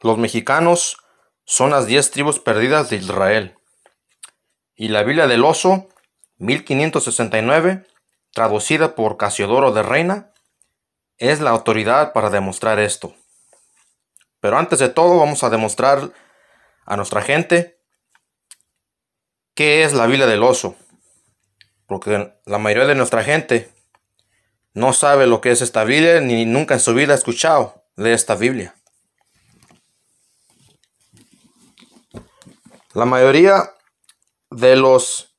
Los mexicanos son las 10 tribus perdidas de Israel. Y la Biblia del Oso, 1569, traducida por Casiodoro de Reina, es la autoridad para demostrar esto. Pero antes de todo vamos a demostrar a nuestra gente qué es la Biblia del Oso. Porque la mayoría de nuestra gente no sabe lo que es esta Biblia ni nunca en su vida ha escuchado de esta Biblia. La mayoría de los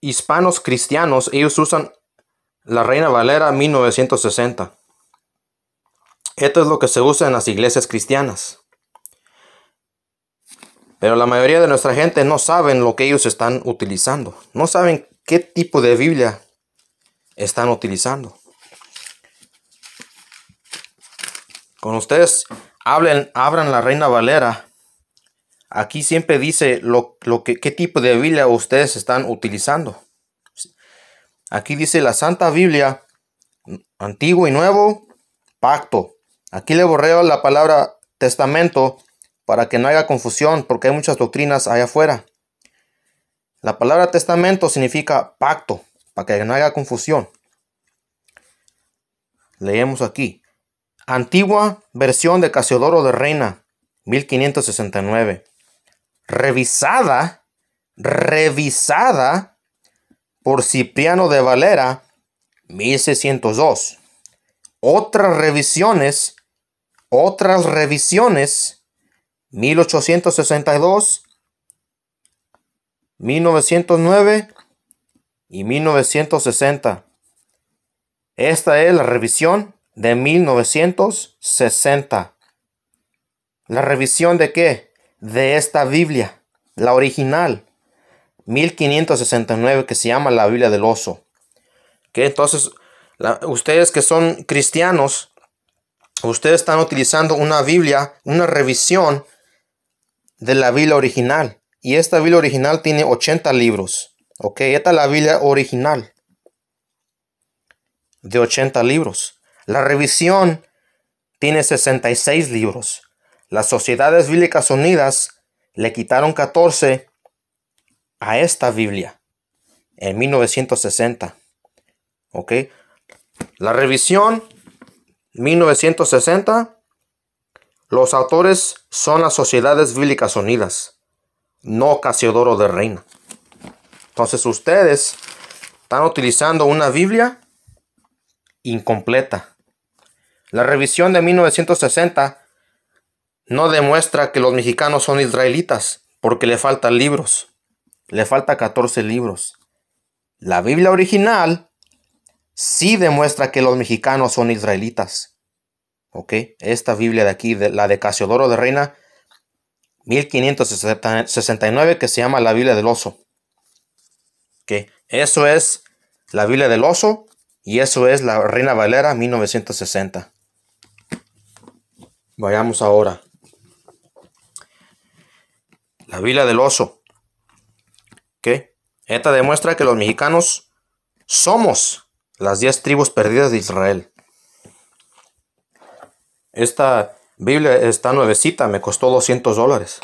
hispanos cristianos, ellos usan la Reina Valera 1960. Esto es lo que se usa en las iglesias cristianas. Pero la mayoría de nuestra gente no saben lo que ellos están utilizando. No saben qué tipo de Biblia están utilizando. Con ustedes hablen, abran la Reina Valera aquí siempre dice lo, que, qué tipo de Biblia ustedes están utilizando. Aquí dice la Santa Biblia, Antiguo y Nuevo, Pacto. Aquí le borré la palabra testamento para que no haya confusión, porque hay muchas doctrinas allá afuera. La palabra testamento significa pacto, para que no haya confusión. Leemos aquí. Antigua versión de Casiodoro de Reina, 1569 revisada, revisada por Cipriano de Valera, 1602. Otras revisiones, otras revisiones, 1862, 1909 y 1960. Esta es la revisión de 1960. ¿La revisión de qué? de esta Biblia, la original, 1569, que se llama la Biblia del Oso. Que entonces, ustedes que son cristianos, ustedes están utilizando una Biblia, una revisión de la Biblia original. Y esta Biblia original tiene 80 libros. Ok, esta es la Biblia original de 80 libros. La revisión tiene 66 libros. Las sociedades bíblicas unidas le quitaron 14 a esta Biblia en 1960. ¿Ok? La revisión 1960. Los autores son las sociedades bíblicas unidas, no Casiodoro de Reina. Entonces ustedes están utilizando una Biblia incompleta. La revisión de 1960 no demuestra que los mexicanos son israelitas, porque le faltan libros. Le falta 14 libros. La Biblia original sí demuestra que los mexicanos son israelitas. ¿Ok? Esta Biblia de aquí, la de Casiodoro de Reina, 1569, que se llama la Biblia del Oso. ¿Ok? Eso es la Biblia del Oso y eso es la Reina Valera 1960. Vayamos ahora. La Biblia del Oso. ¿Qué? Esta demuestra que los mexicanos somos las 10 tribus perdidas de Israel. Esta Biblia está nuevecita, me costó 200 dólares.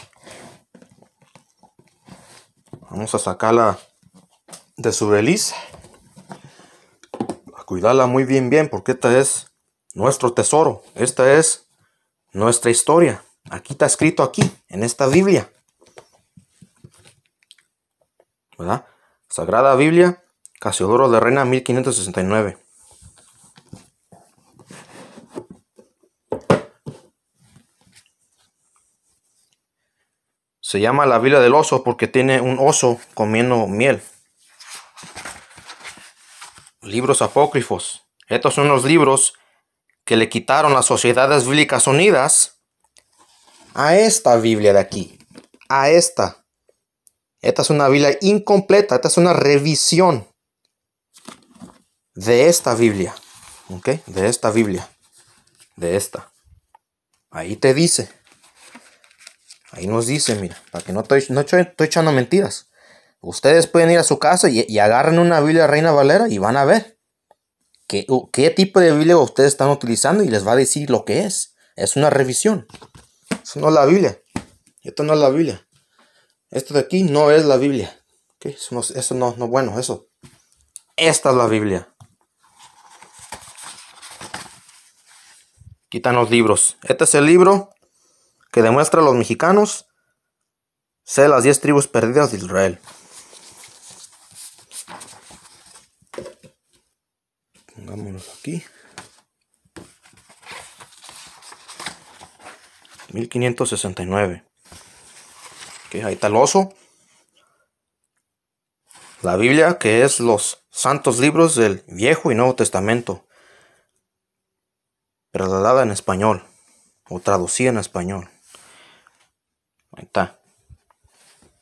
Vamos a sacarla de su relis. A cuidarla muy bien, bien, porque esta es nuestro tesoro. Esta es nuestra historia. Aquí está escrito aquí, en esta Biblia. ¿verdad? Sagrada Biblia, Casiodoro de Reina, 1569. Se llama la Biblia del oso porque tiene un oso comiendo miel. Libros apócrifos. Estos son los libros que le quitaron las sociedades bíblicas unidas a esta Biblia de aquí. A esta. Esta es una Biblia incompleta, esta es una revisión de esta Biblia. ¿Ok? De esta Biblia. De esta. Ahí te dice. Ahí nos dice, mira, para que no estoy, no echando mentiras. Ustedes pueden ir a su casa y, y, agarren una Biblia Reina Valera y van a ver qué, qué tipo de Biblia ustedes están utilizando y les va a decir lo que es. Es una revisión. Eso no es la Biblia. Esto no es la Biblia. Esto de aquí no es la Biblia. Eso, no, es no, bueno, eso. Esta es la Biblia. Quitan los libros. Este es el libro que demuestra a los mexicanos ser las 10 tribus perdidas de Israel. Pongámonos aquí. 1569 que ahí está el oso. La Biblia, que es los santos libros del Viejo y Nuevo Testamento, trasladada en español o traducida en español. Ahí está,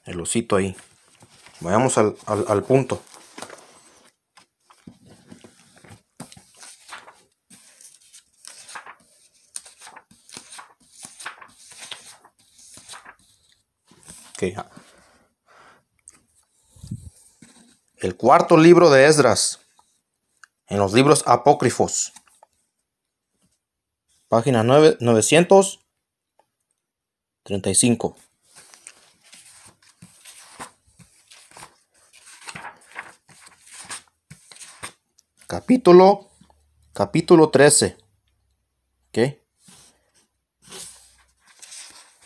el osito ahí. Vayamos al, al, al punto. el cuarto libro de Esdras, en los libros apócrifos, página 9, 935. Capítulo, capítulo 13. qué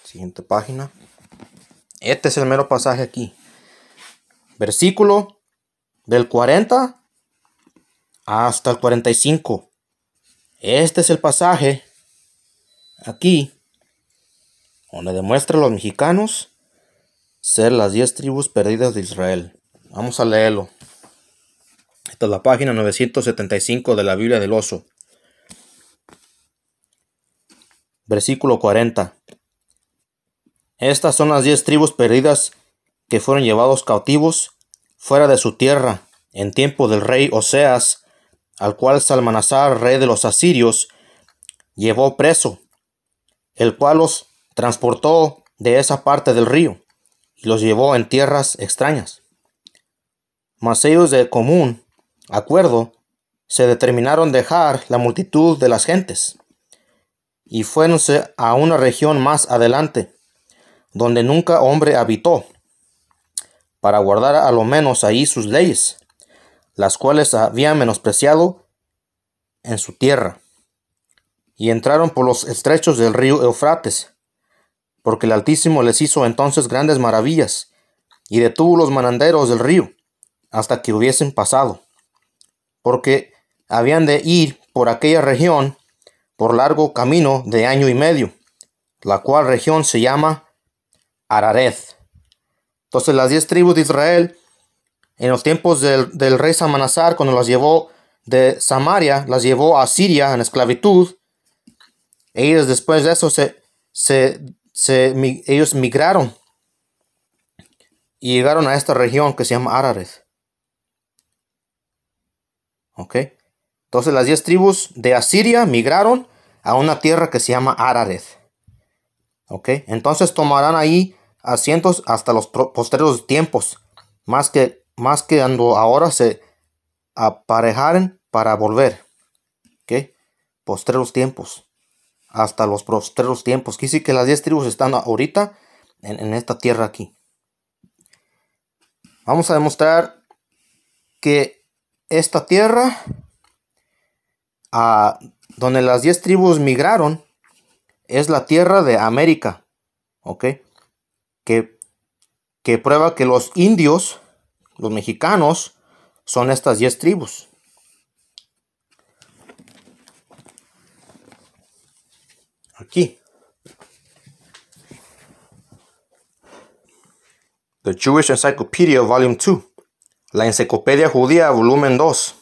Siguiente página. Este es el mero pasaje aquí. Versículo del 40 hasta el 45. Este es el pasaje aquí donde demuestra a los mexicanos ser las 10 tribus perdidas de Israel. Vamos a leerlo. Esta es la página 975 de la Biblia del Oso. Versículo 40. Estas son las diez tribus perdidas que fueron llevados cautivos fuera de su tierra en tiempo del rey Oseas, al cual Salmanasar, rey de los asirios, llevó preso, el cual los transportó de esa parte del río y los llevó en tierras extrañas. Mas ellos de común acuerdo se determinaron dejar la multitud de las gentes y fuéronse a una región más adelante, donde nunca hombre habitó, para guardar a lo menos ahí sus leyes, las cuales habían menospreciado en su tierra, y entraron por los estrechos del río Eufrates, porque el Altísimo les hizo entonces grandes maravillas, y detuvo los mananderos del río, hasta que hubiesen pasado, porque habían de ir por aquella región por largo camino de año y medio, la cual región se llama Arareth. Entonces las diez tribus de Israel, en los tiempos del, rey Samanazar cuando las llevó de Samaria, las llevó a Siria en esclavitud. Ellos después de eso se, ellos migraron y llegaron a esta región que se llama Arareth. ¿Ok? Entonces las diez tribus de Asiria migraron a una tierra que se llama Arareth. ¿Ok? Entonces tomarán ahí asientos hasta los posteros tiempos, más que, más que ahora se aparejaren para volver. que Postreros tiempos. Hasta los postreros tiempos. que sí que las 10 tribus están ahorita en, en esta tierra aquí. Vamos a demostrar que esta tierra, a, ah, donde las 10 tribus migraron, es la tierra de América. ¿Ok? que, que prueba que los indios, los mexicanos, son estas 10 tribus. Aquí. The Jewish Encyclopedia, Volume 2. La Enciclopedia Judía, Volumen 2.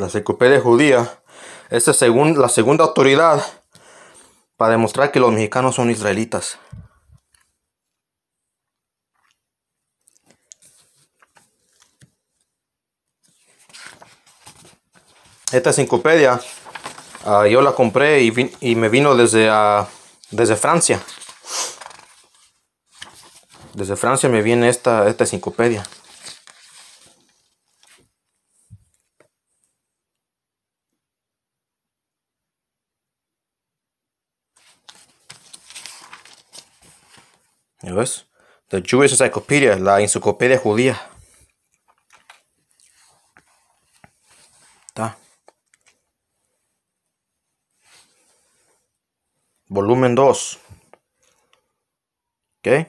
la enciclopedia judía es la segunda autoridad para demostrar que los mexicanos son israelitas. Esta enciclopedia ah, yo la compré y, me vino ah, desde, Francia. Desde Francia me viene esta, esta enciclopedia. ves? The Jewish Encyclopedia, la enciclopedia judía. Está. Volumen 2. ¿Ok?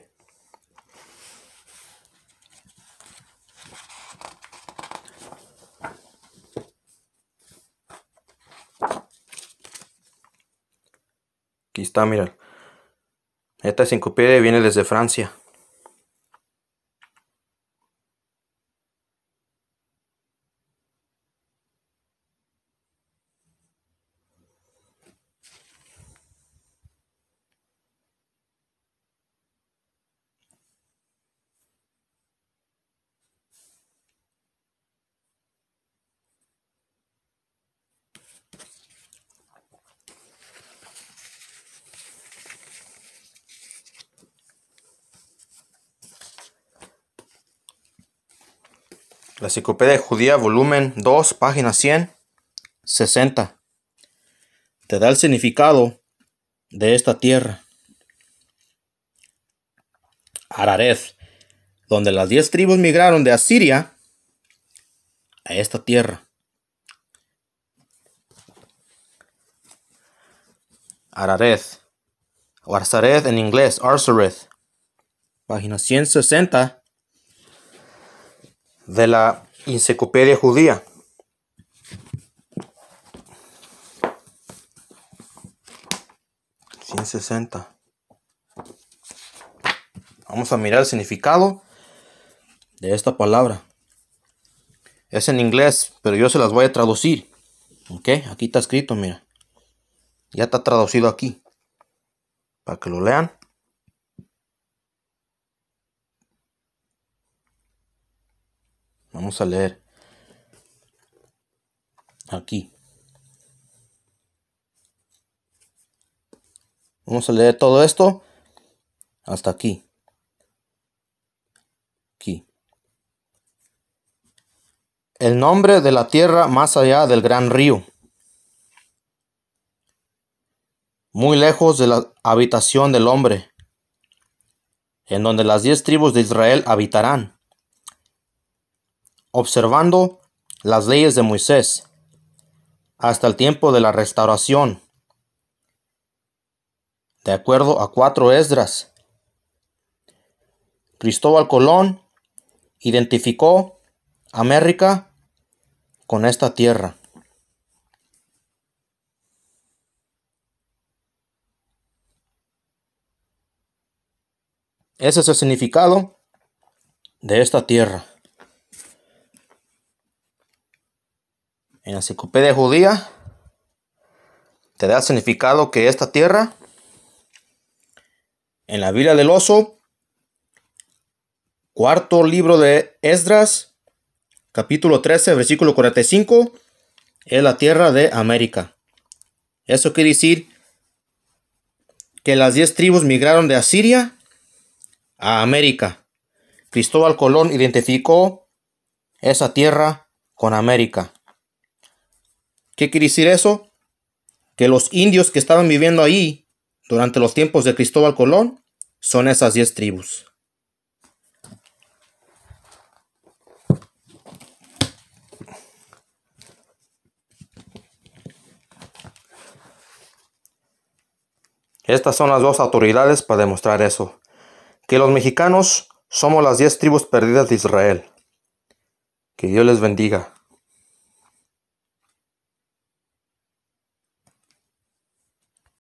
Aquí está, mira. Esta sincopide viene desde Francia. La Enciclopedia Judía, volumen 2, página 160 Te da el significado de esta tierra. Ararez, donde las diez tribus migraron de Asiria a esta tierra. Arareth. o en inglés, Arzareth, página 160 de la Enciclopedia Judía. ...160... Vamos a mirar el significado de esta palabra. Es en inglés, pero yo se las voy a traducir. ¿Ok? Aquí está escrito, mira. Ya está traducido aquí. Para que lo lean. Vamos a leer. Aquí. Vamos a leer todo esto hasta aquí. Aquí. El nombre de la tierra más allá del gran río. Muy lejos de la habitación del hombre, en donde las diez tribus de Israel habitarán observando las leyes de Moisés hasta el tiempo de la restauración, de acuerdo a cuatro Esdras. Cristóbal Colón identificó América con esta tierra. Ese es el significado de esta tierra. en la enciclopedia judía te da significado que esta tierra, en la Biblia del Oso, cuarto libro de Esdras, capítulo 13, versículo 45, es la tierra de América. Eso quiere decir que las diez tribus migraron de Asiria a América. Cristóbal Colón identificó esa tierra con América. ¿Qué quiere decir eso? Que los indios que estaban viviendo ahí durante los tiempos de Cristóbal Colón son esas 10 tribus. Estas son las dos autoridades para demostrar eso, que los mexicanos somos las 10 tribus perdidas de Israel. Que Dios les bendiga.